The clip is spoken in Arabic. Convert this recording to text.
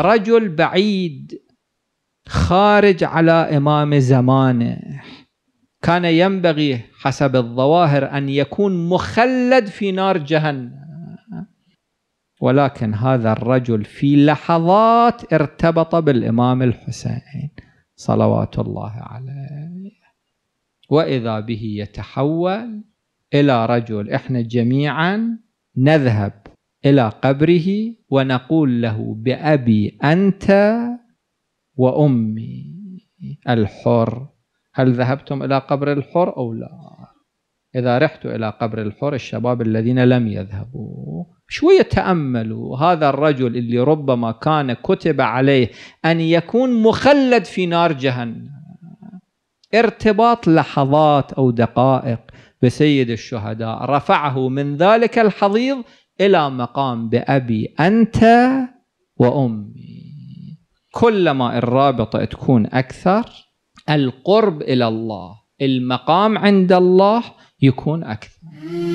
رجل بعيد خارج على إمام زمانه كان ينبغي حسب الظواهر أن يكون مخلد في نار جهنم ولكن هذا الرجل في لحظات ارتبط بالإمام الحسين صلوات الله عليه وإذا به يتحول إلى رجل إحنا جميعا نذهب إلى قبره ونقول له بأبي أنت وأمي الحر هل ذهبتم إلى قبر الحر أو لا إذا رحت إلى قبر الحر الشباب الذين لم يذهبوا شوية تأملوا هذا الرجل اللي ربما كان كتب عليه أن يكون مخلد في نار جهنم ارتباط لحظات أو دقائق بسيد الشهداء رفعه من ذلك الحضيض إلى مقام بأبي أنت وأمي كلما الرابطة تكون أكثر القرب إلى الله المقام عند الله يكون أكثر